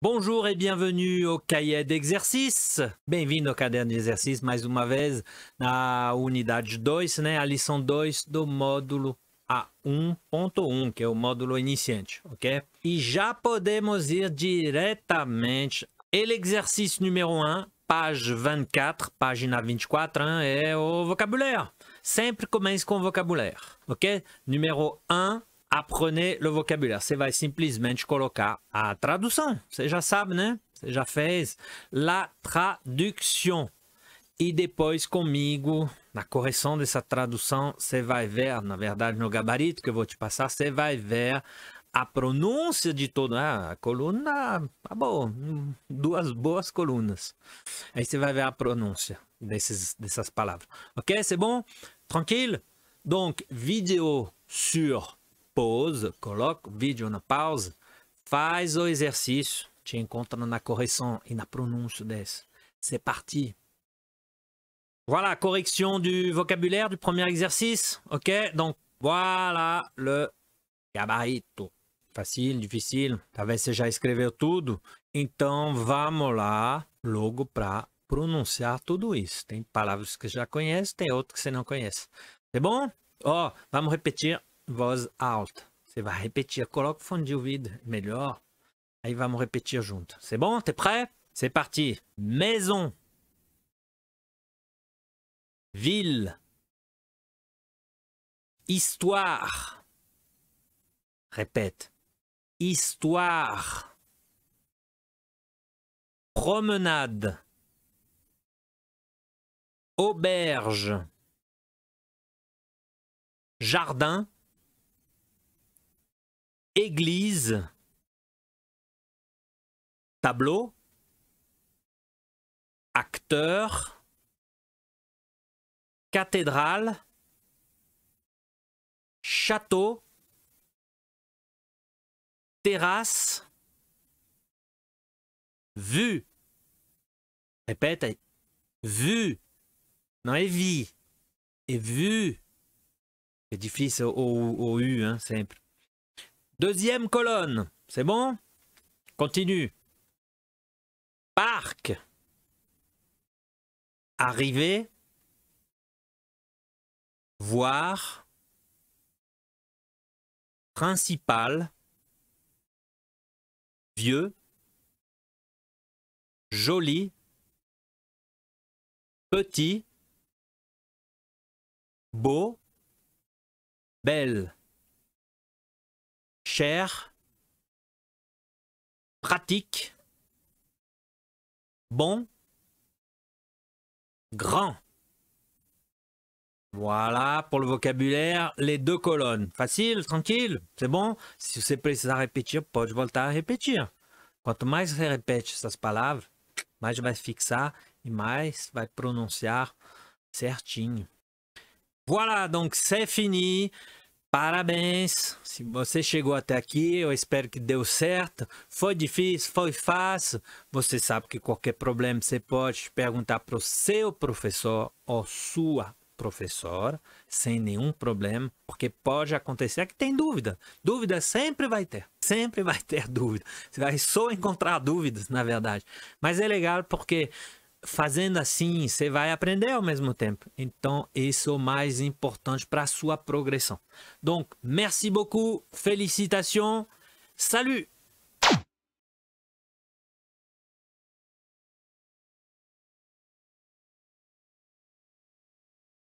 Bonjour e bienvenue ao cahier de exercício. Bem-vindo ao caderno de exercício mais uma vez na unidade 2, né? A lição 2 do módulo A1.1, que é o módulo iniciante, OK? E já podemos ir diretamente ao exercício número 1, page 24, página 24, hein? é o vocabulário. Sempre comece com o vocabulário, OK? Número 1, Aprender o vocabulário. Você vai simplesmente colocar a tradução. Você já sabe, né? Você já fez. La traduction. E depois comigo, na correção dessa tradução, você vai ver, na verdade, no gabarito que eu vou te passar, você vai ver a pronúncia de toda né? a coluna, tá bom, duas boas colunas. Aí você vai ver a pronúncia desses, dessas palavras. Ok? C'est é bom? Tranquilo? Donc, então, vidéo sur pausa, coloca o vídeo na pausa, faz o exercício, te encontra na correção e na pronúncia dessa. C'est parti. Voilà, correction du vocabulaire du premier exercice. Ok, donc voilà le gabarito. Facile, difícil. Talvez você já escreveu tudo. Então vamos lá logo para pronunciar tudo isso. Tem palavras que você já conhece, tem outras que você não conhece. É bom? Ó, oh, vamos repetir voz C'est va répéter. repetir. Coloca du vide. Mais ouvido ah, il va me répéter C'est bon? T'es prêt? C'est parti. Maison. Ville. Histoire. Répète. Histoire. Promenade. Auberge. Jardin église, tableau, acteur, cathédrale, château, terrasse, vue. Répète, vue. Non, et vie. Et vue. Édifice au, U, hein, simple. Deuxième colonne, c'est bon Continue. Parc. Arrivé. Voir. Principal. Vieux. Joli. Petit. Beau. Belle cher, pratique, bon, grand. Voilà pour le vocabulaire, les deux colonnes. Facile, tranquille, c'est bon. Si êtes à répéter, pode voltar à répéter. Quanto mais você repete essas palavras, mais vai fixar et mais vai prononcer. certinho. Voilà, donc c'est fini. Parabéns! Se você chegou até aqui, eu espero que deu certo. Foi difícil, foi fácil. Você sabe que qualquer problema você pode perguntar para o seu professor ou sua professora, sem nenhum problema, porque pode acontecer é que tem dúvida. Dúvida sempre vai ter, sempre vai ter dúvida. Você vai só encontrar dúvidas, na verdade. Mas é legal porque fazendo assim, você vai aprender ao mesmo tempo. Então, isso é o mais importante para sua progressão. Donc, merci beaucoup, félicitations, salut